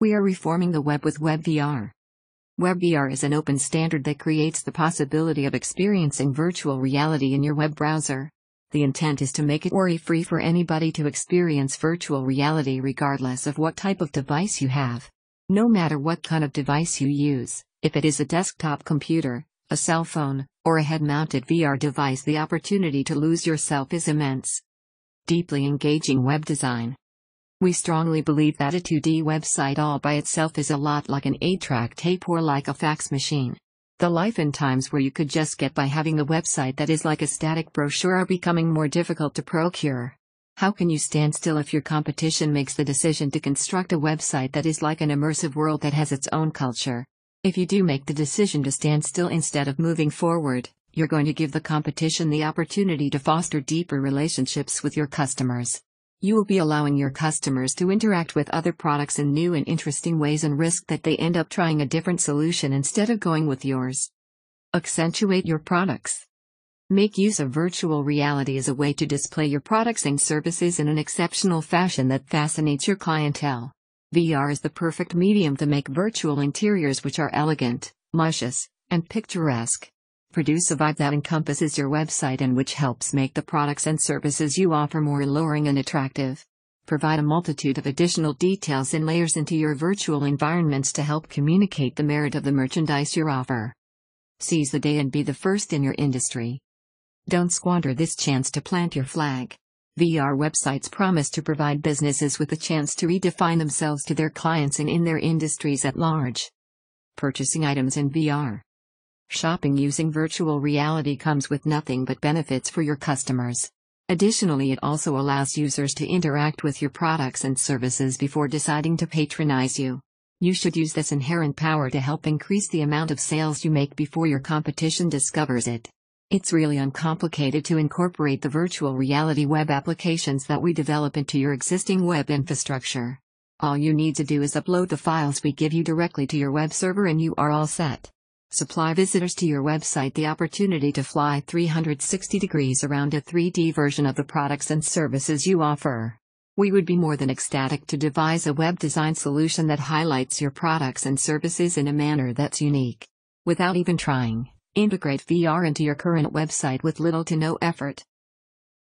We are reforming the web with WebVR. WebVR is an open standard that creates the possibility of experiencing virtual reality in your web browser. The intent is to make it worry free for anybody to experience virtual reality regardless of what type of device you have. No matter what kind of device you use, if it is a desktop computer, a cell phone, or a head mounted VR device, the opportunity to lose yourself is immense. Deeply engaging web design. We strongly believe that a 2D website all by itself is a lot like an 8-track tape or like a fax machine. The life and times where you could just get by having a website that is like a static brochure are becoming more difficult to procure. How can you stand still if your competition makes the decision to construct a website that is like an immersive world that has its own culture? If you do make the decision to stand still instead of moving forward, you're going to give the competition the opportunity to foster deeper relationships with your customers. You will be allowing your customers to interact with other products in new and interesting ways and risk that they end up trying a different solution instead of going with yours. Accentuate your products. Make use of virtual reality as a way to display your products and services in an exceptional fashion that fascinates your clientele. VR is the perfect medium to make virtual interiors which are elegant, luscious, and picturesque. Produce a vibe that encompasses your website and which helps make the products and services you offer more alluring and attractive. Provide a multitude of additional details and layers into your virtual environments to help communicate the merit of the merchandise you offer. Seize the day and be the first in your industry. Don't squander this chance to plant your flag. VR websites promise to provide businesses with the chance to redefine themselves to their clients and in their industries at large. Purchasing items in VR. Shopping using virtual reality comes with nothing but benefits for your customers. Additionally, it also allows users to interact with your products and services before deciding to patronize you. You should use this inherent power to help increase the amount of sales you make before your competition discovers it. It's really uncomplicated to incorporate the virtual reality web applications that we develop into your existing web infrastructure. All you need to do is upload the files we give you directly to your web server and you are all set supply visitors to your website the opportunity to fly 360 degrees around a 3D version of the products and services you offer. We would be more than ecstatic to devise a web design solution that highlights your products and services in a manner that's unique. Without even trying, integrate VR into your current website with little to no effort.